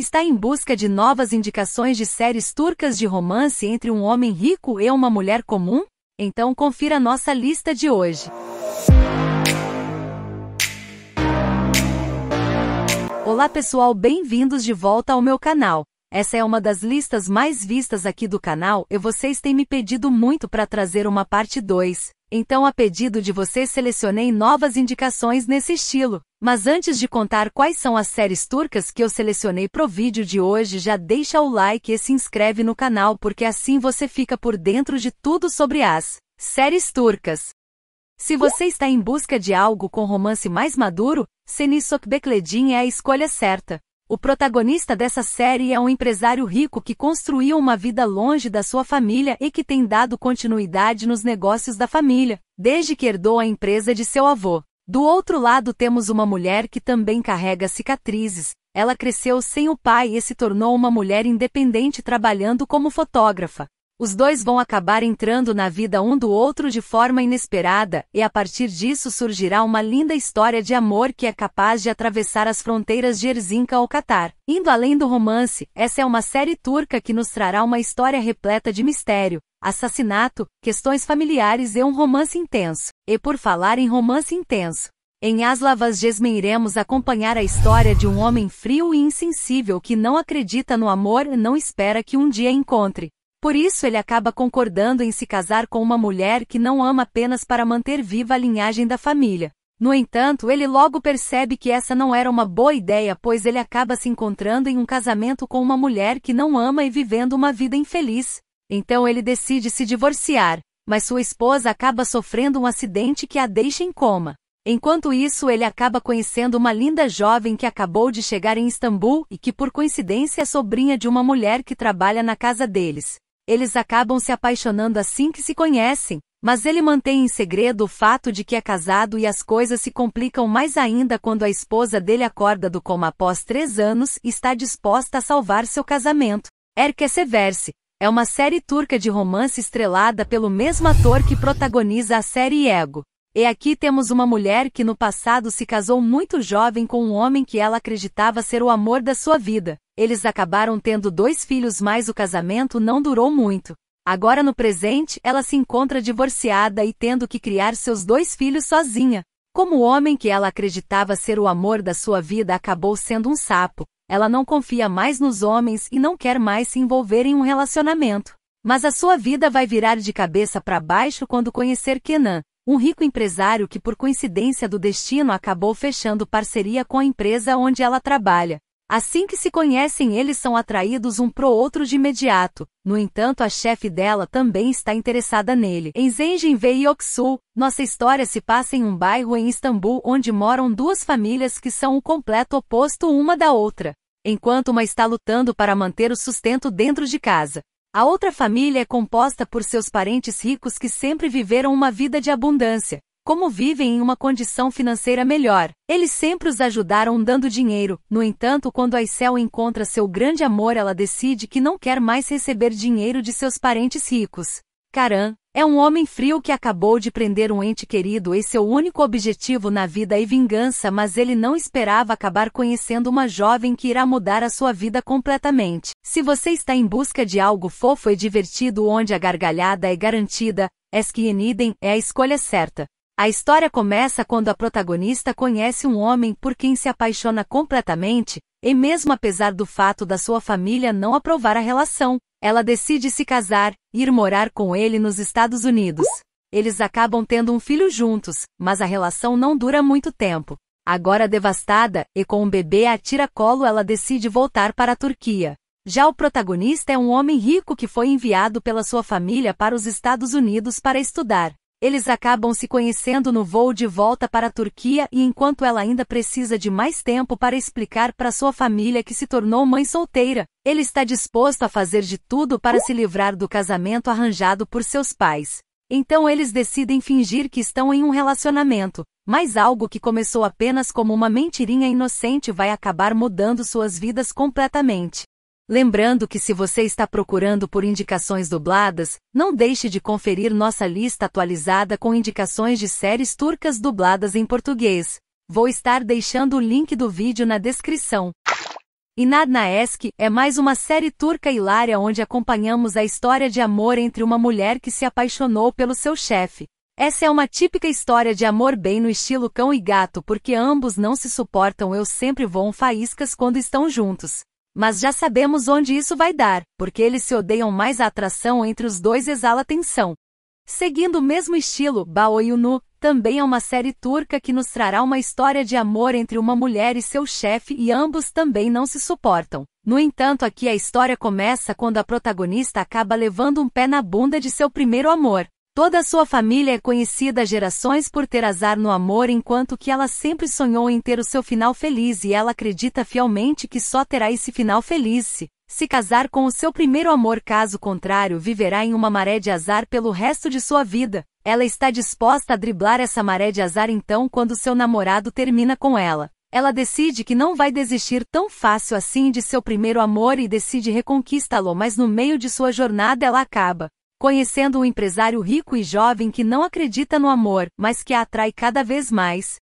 está em busca de novas indicações de séries turcas de romance entre um homem rico e uma mulher comum? Então confira nossa lista de hoje. Olá pessoal, bem-vindos de volta ao meu canal. Essa é uma das listas mais vistas aqui do canal e vocês têm me pedido muito para trazer uma parte 2. Então, a pedido de vocês, selecionei novas indicações nesse estilo. Mas antes de contar quais são as séries turcas que eu selecionei pro vídeo de hoje, já deixa o like e se inscreve no canal porque assim você fica por dentro de tudo sobre as séries turcas. Se você está em busca de algo com romance mais maduro, Seni Bekledin é a escolha certa. O protagonista dessa série é um empresário rico que construiu uma vida longe da sua família e que tem dado continuidade nos negócios da família, desde que herdou a empresa de seu avô. Do outro lado temos uma mulher que também carrega cicatrizes. Ela cresceu sem o pai e se tornou uma mulher independente trabalhando como fotógrafa. Os dois vão acabar entrando na vida um do outro de forma inesperada, e a partir disso surgirá uma linda história de amor que é capaz de atravessar as fronteiras de Erzinca ao Catar. Indo além do romance, essa é uma série turca que nos trará uma história repleta de mistério, assassinato, questões familiares e um romance intenso. E por falar em romance intenso, em As Lavas Gesmen iremos acompanhar a história de um homem frio e insensível que não acredita no amor e não espera que um dia encontre. Por isso ele acaba concordando em se casar com uma mulher que não ama apenas para manter viva a linhagem da família. No entanto, ele logo percebe que essa não era uma boa ideia, pois ele acaba se encontrando em um casamento com uma mulher que não ama e vivendo uma vida infeliz. Então ele decide se divorciar, mas sua esposa acaba sofrendo um acidente que a deixa em coma. Enquanto isso, ele acaba conhecendo uma linda jovem que acabou de chegar em Istambul e que por coincidência é sobrinha de uma mulher que trabalha na casa deles. Eles acabam se apaixonando assim que se conhecem, mas ele mantém em segredo o fato de que é casado e as coisas se complicam mais ainda quando a esposa dele acorda do coma após três anos e está disposta a salvar seu casamento. Erke Severse é uma série turca de romance estrelada pelo mesmo ator que protagoniza a série Ego. E aqui temos uma mulher que no passado se casou muito jovem com um homem que ela acreditava ser o amor da sua vida. Eles acabaram tendo dois filhos, mas o casamento não durou muito. Agora no presente, ela se encontra divorciada e tendo que criar seus dois filhos sozinha. Como o homem que ela acreditava ser o amor da sua vida acabou sendo um sapo, ela não confia mais nos homens e não quer mais se envolver em um relacionamento. Mas a sua vida vai virar de cabeça para baixo quando conhecer Kenan, um rico empresário que por coincidência do destino acabou fechando parceria com a empresa onde ela trabalha. Assim que se conhecem, eles são atraídos um pro outro de imediato. No entanto, a chefe dela também está interessada nele. Em Zenjinvei Yoksul, nossa história se passa em um bairro em Istambul onde moram duas famílias que são o completo oposto uma da outra. Enquanto uma está lutando para manter o sustento dentro de casa, a outra família é composta por seus parentes ricos que sempre viveram uma vida de abundância. Como vivem em uma condição financeira melhor, eles sempre os ajudaram dando dinheiro. No entanto, quando a encontra seu grande amor, ela decide que não quer mais receber dinheiro de seus parentes ricos. Karan é um homem frio que acabou de prender um ente querido e seu único objetivo na vida é vingança, mas ele não esperava acabar conhecendo uma jovem que irá mudar a sua vida completamente. Se você está em busca de algo fofo e divertido onde a gargalhada é garantida, Esquieniden é, é a escolha certa. A história começa quando a protagonista conhece um homem por quem se apaixona completamente, e mesmo apesar do fato da sua família não aprovar a relação, ela decide se casar ir morar com ele nos Estados Unidos. Eles acabam tendo um filho juntos, mas a relação não dura muito tempo. Agora devastada e com um bebê a tiracolo, ela decide voltar para a Turquia. Já o protagonista é um homem rico que foi enviado pela sua família para os Estados Unidos para estudar. Eles acabam se conhecendo no voo de volta para a Turquia e enquanto ela ainda precisa de mais tempo para explicar para sua família que se tornou mãe solteira, ele está disposto a fazer de tudo para se livrar do casamento arranjado por seus pais. Então eles decidem fingir que estão em um relacionamento, mas algo que começou apenas como uma mentirinha inocente vai acabar mudando suas vidas completamente. Lembrando que se você está procurando por indicações dubladas, não deixe de conferir nossa lista atualizada com indicações de séries turcas dubladas em português. Vou estar deixando o link do vídeo na descrição. Inadna Esk é mais uma série turca hilária onde acompanhamos a história de amor entre uma mulher que se apaixonou pelo seu chefe. Essa é uma típica história de amor bem no estilo cão e gato porque ambos não se suportam eu sempre um faíscas quando estão juntos. Mas já sabemos onde isso vai dar, porque eles se odeiam mais a atração entre os dois exala tensão. Seguindo o mesmo estilo, Bao Yunu também é uma série turca que nos trará uma história de amor entre uma mulher e seu chefe e ambos também não se suportam. No entanto, aqui a história começa quando a protagonista acaba levando um pé na bunda de seu primeiro amor. Toda sua família é conhecida há gerações por ter azar no amor enquanto que ela sempre sonhou em ter o seu final feliz e ela acredita fielmente que só terá esse final feliz se, se casar com o seu primeiro amor caso contrário viverá em uma maré de azar pelo resto de sua vida. Ela está disposta a driblar essa maré de azar então quando seu namorado termina com ela. Ela decide que não vai desistir tão fácil assim de seu primeiro amor e decide reconquistá-lo, mas no meio de sua jornada ela acaba conhecendo um empresário rico e jovem que não acredita no amor, mas que a atrai cada vez mais.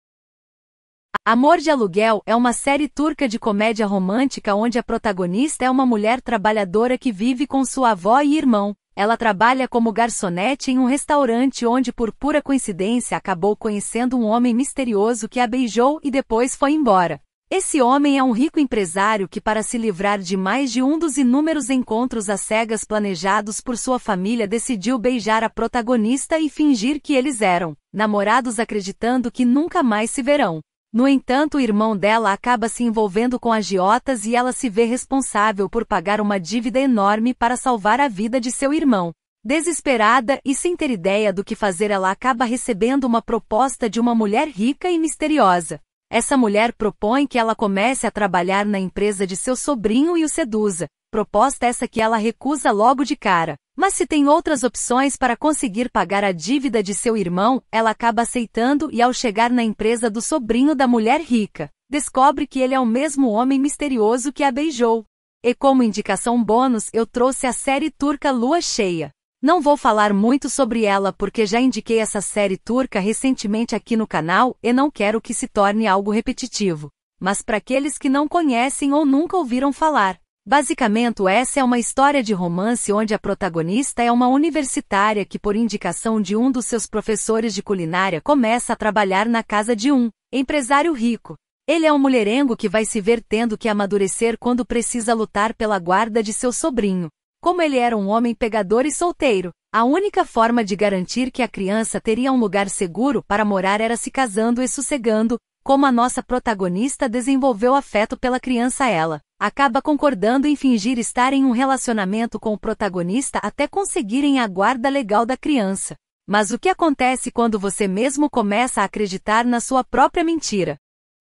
Amor de Aluguel é uma série turca de comédia romântica onde a protagonista é uma mulher trabalhadora que vive com sua avó e irmão. Ela trabalha como garçonete em um restaurante onde, por pura coincidência, acabou conhecendo um homem misterioso que a beijou e depois foi embora. Esse homem é um rico empresário que, para se livrar de mais de um dos inúmeros encontros às cegas planejados por sua família, decidiu beijar a protagonista e fingir que eles eram namorados, acreditando que nunca mais se verão. No entanto, o irmão dela acaba se envolvendo com agiotas e ela se vê responsável por pagar uma dívida enorme para salvar a vida de seu irmão. Desesperada e sem ter ideia do que fazer, ela acaba recebendo uma proposta de uma mulher rica e misteriosa. Essa mulher propõe que ela comece a trabalhar na empresa de seu sobrinho e o seduza, proposta essa que ela recusa logo de cara. Mas se tem outras opções para conseguir pagar a dívida de seu irmão, ela acaba aceitando e ao chegar na empresa do sobrinho da mulher rica, descobre que ele é o mesmo homem misterioso que a beijou. E como indicação bônus, eu trouxe a série turca Lua Cheia. Não vou falar muito sobre ela porque já indiquei essa série turca recentemente aqui no canal e não quero que se torne algo repetitivo. Mas para aqueles que não conhecem ou nunca ouviram falar, basicamente essa é uma história de romance onde a protagonista é uma universitária que por indicação de um dos seus professores de culinária começa a trabalhar na casa de um empresário rico. Ele é um mulherengo que vai se ver tendo que amadurecer quando precisa lutar pela guarda de seu sobrinho. Como ele era um homem pegador e solteiro, a única forma de garantir que a criança teria um lugar seguro para morar era se casando e sossegando, como a nossa protagonista desenvolveu afeto pela criança ela acaba concordando em fingir estar em um relacionamento com o protagonista até conseguirem a guarda legal da criança. Mas o que acontece quando você mesmo começa a acreditar na sua própria mentira?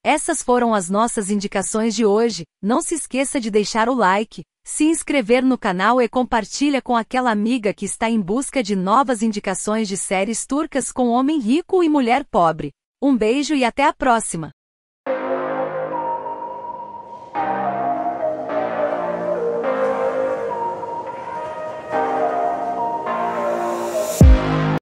Essas foram as nossas indicações de hoje. Não se esqueça de deixar o like, se inscrever no canal e compartilha com aquela amiga que está em busca de novas indicações de séries turcas com homem rico e mulher pobre. Um beijo e até a próxima!